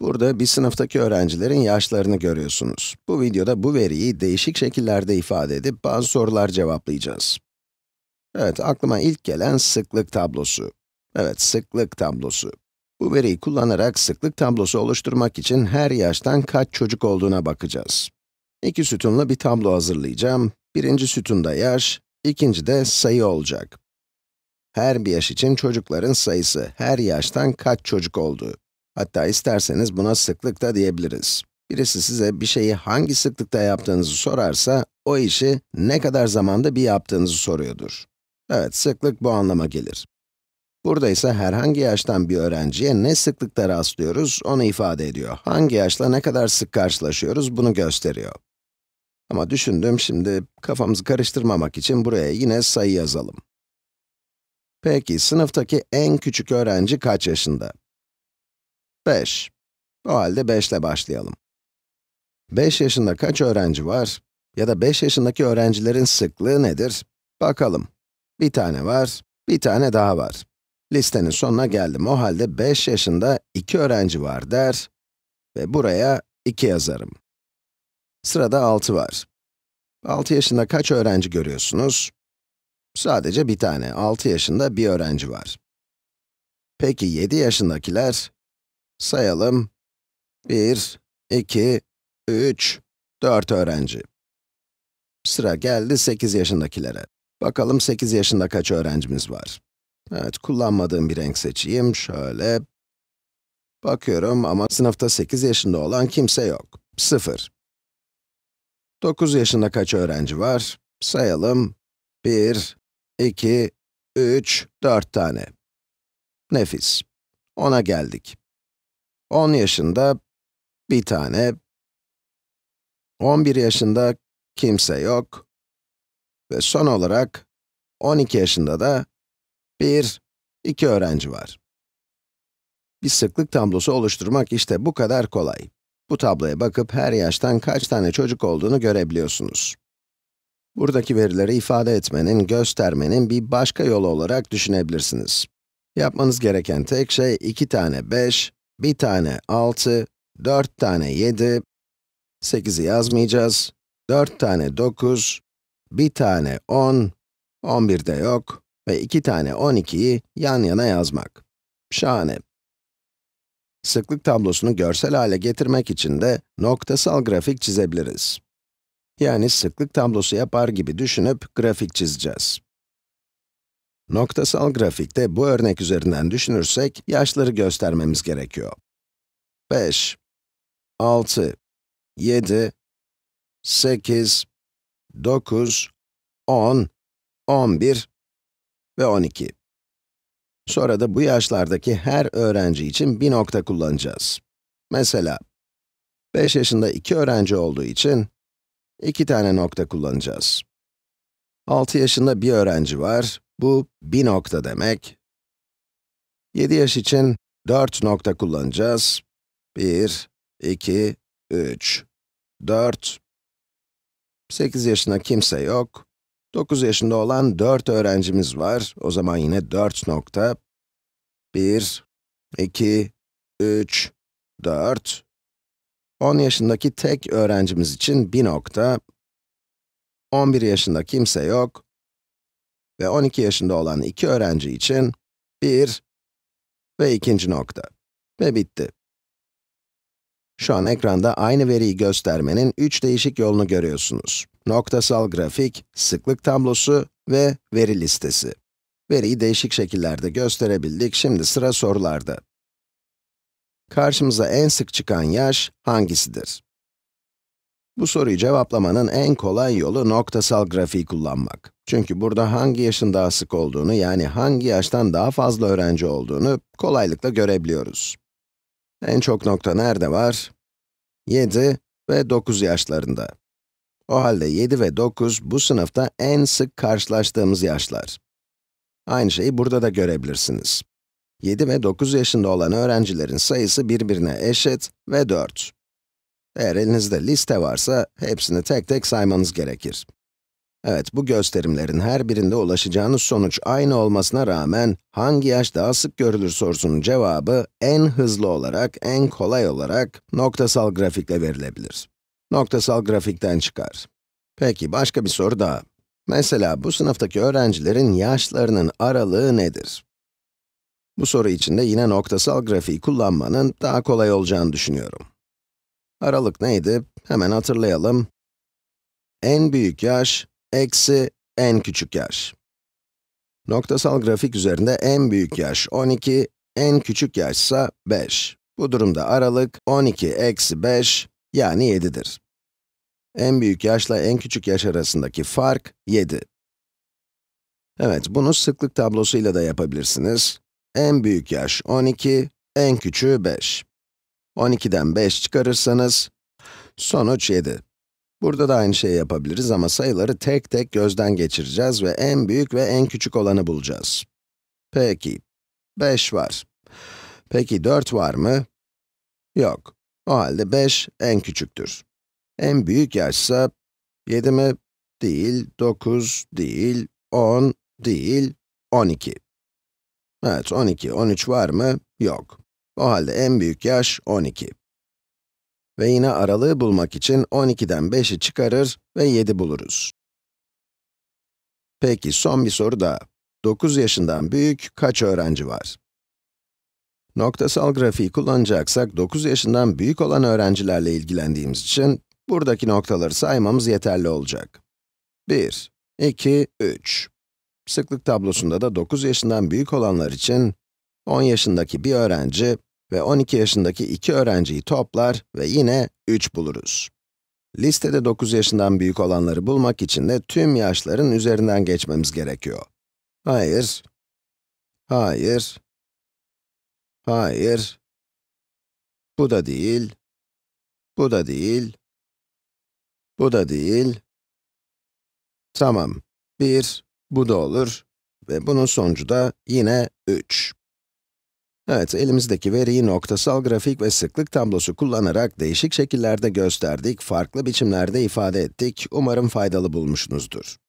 Burada bir sınıftaki öğrencilerin yaşlarını görüyorsunuz. Bu videoda bu veriyi değişik şekillerde ifade edip bazı sorular cevaplayacağız. Evet, aklıma ilk gelen sıklık tablosu. Evet, sıklık tablosu. Bu veriyi kullanarak sıklık tablosu oluşturmak için her yaştan kaç çocuk olduğuna bakacağız. İki sütunlu bir tablo hazırlayacağım. Birinci sütunda yaş, ikinci de sayı olacak. Her bir yaş için çocukların sayısı her yaştan kaç çocuk olduğu. Hatta isterseniz buna sıklık da diyebiliriz. Birisi size bir şeyi hangi sıklıkta yaptığınızı sorarsa, o işi ne kadar zamanda bir yaptığınızı soruyordur. Evet, sıklık bu anlama gelir. Burada ise herhangi yaştan bir öğrenciye ne sıklıkta rastlıyoruz, onu ifade ediyor. Hangi yaşla ne kadar sık karşılaşıyoruz, bunu gösteriyor. Ama düşündüm, şimdi kafamızı karıştırmamak için buraya yine sayı yazalım. Peki, sınıftaki en küçük öğrenci kaç yaşında? 5. O halde 5 ile başlayalım. 5 yaşında kaç öğrenci var? Ya da 5 yaşındaki öğrencilerin sıklığı nedir? Bakalım. Bir tane var, bir tane daha var. Listenin sonuna geldim. O halde 5 yaşında 2 öğrenci var der ve buraya 2 yazarım. Sırada 6 var. 6 yaşında kaç öğrenci görüyorsunuz? Sadece bir tane, 6 yaşında bir öğrenci var. Peki 7 yaşındakiler? Sayalım. 1, 2, 3, 4 öğrenci. Sıra geldi 8 yaşındakilere. Bakalım 8 yaşında kaç öğrencimiz var? Evet, kullanmadığım bir renk seçeyim. Şöyle. Bakıyorum ama sınıfta 8 yaşında olan kimse yok. 0. 9 yaşında kaç öğrenci var? Sayalım. 1, 2, 3, 4 tane. Nefis. 10'a geldik. 10 yaşında bir tane, 11 yaşında kimse yok ve son olarak 12 yaşında da bir, iki öğrenci var. Bir sıklık tablosu oluşturmak işte bu kadar kolay. Bu tabloya bakıp her yaştan kaç tane çocuk olduğunu görebiliyorsunuz. Buradaki verileri ifade etmenin, göstermenin bir başka yolu olarak düşünebilirsiniz. Yapmanız gereken tek şey iki tane 5, bir tane 6, 4 tane 7, 8'i yazmayacağız, 4 tane 9, bir tane 10, 11 de yok ve 2 tane 12'yi yan yana yazmak. Şahane. Sıklık tablosunu görsel hale getirmek için de noktasal grafik çizebiliriz. Yani sıklık tablosu yapar gibi düşünüp grafik çizeceğiz. Noktasal grafikte bu örnek üzerinden düşünürsek, yaşları göstermemiz gerekiyor. 5, 6, 7, 8, 9, 10, 11 ve 12. Sonra da bu yaşlardaki her öğrenci için bir nokta kullanacağız. Mesela, 5 yaşında 2 öğrenci olduğu için 2 tane nokta kullanacağız. 6 yaşında bir öğrenci var, bu bir nokta demek. 7 yaş için 4 nokta kullanacağız. 1, 2, 3, 4. 8 yaşında kimse yok. 9 yaşında olan 4 öğrencimiz var. O zaman yine 4 nokta. 1, 2, 3, 4. 10 yaşındaki tek öğrencimiz için 1 nokta. 11 yaşında kimse yok ve 12 yaşında olan iki öğrenci için 1 ve ikinci nokta. Ve bitti. Şu an ekranda aynı veriyi göstermenin 3 değişik yolunu görüyorsunuz. Noktasal grafik, sıklık tablosu ve veri listesi. Veriyi değişik şekillerde gösterebildik, şimdi sıra sorularda. Karşımıza en sık çıkan yaş hangisidir? Bu soruyu cevaplamanın en kolay yolu noktasal grafiği kullanmak. Çünkü burada hangi yaşın daha sık olduğunu, yani hangi yaştan daha fazla öğrenci olduğunu kolaylıkla görebiliyoruz. En çok nokta nerede var? 7 ve 9 yaşlarında. O halde 7 ve 9 bu sınıfta en sık karşılaştığımız yaşlar. Aynı şeyi burada da görebilirsiniz. 7 ve 9 yaşında olan öğrencilerin sayısı birbirine eşit ve 4. Eğer elinizde liste varsa hepsini tek tek saymanız gerekir. Evet, bu gösterimlerin her birinde ulaşacağınız sonuç aynı olmasına rağmen, hangi yaş daha sık görülür sorusunun cevabı en hızlı olarak, en kolay olarak noktasal grafikle verilebilir. Noktasal grafikten çıkar. Peki, başka bir soru daha. Mesela bu sınıftaki öğrencilerin yaşlarının aralığı nedir? Bu soru için de yine noktasal grafiği kullanmanın daha kolay olacağını düşünüyorum. Aralık neydi? Hemen hatırlayalım. En büyük yaş eksi en küçük yaş. Noktasal grafik üzerinde en büyük yaş 12, en küçük yaş ise 5. Bu durumda aralık 12 eksi 5 yani 7'dir. En büyük yaşla en küçük yaş arasındaki fark 7. Evet, bunu sıklık tablosuyla da yapabilirsiniz. En büyük yaş 12, en küçüğü 5. 12'den 5 çıkarırsanız, sonuç 7. Burada da aynı şeyi yapabiliriz ama sayıları tek tek gözden geçireceğiz ve en büyük ve en küçük olanı bulacağız. Peki, 5 var. Peki 4 var mı? Yok. O halde 5 en küçüktür. En büyük yaşsa 7 mi? Değil, 9 değil, 10 değil, 12. Evet, 12, 13 var mı? Yok. O halde en büyük yaş 12. Ve yine aralığı bulmak için 12'den 5'i çıkarır ve 7 buluruz. Peki son bir soru daha. 9 yaşından büyük kaç öğrenci var? Noktasal grafiği kullanacaksak 9 yaşından büyük olan öğrencilerle ilgilendiğimiz için buradaki noktaları saymamız yeterli olacak. 1, 2, 3. Sıklık tablosunda da 9 yaşından büyük olanlar için 10 yaşındaki bir öğrenci ve 12 yaşındaki iki öğrenciyi toplar ve yine 3 buluruz. Listede 9 yaşından büyük olanları bulmak için de tüm yaşların üzerinden geçmemiz gerekiyor. Hayır, hayır, hayır, bu da değil, bu da değil, bu da değil. Tamam, 1, bu da olur ve bunun sonucu da yine 3. Evet, elimizdeki veriyi noktasal grafik ve sıklık tablosu kullanarak değişik şekillerde gösterdik, farklı biçimlerde ifade ettik. Umarım faydalı bulmuşsunuzdur.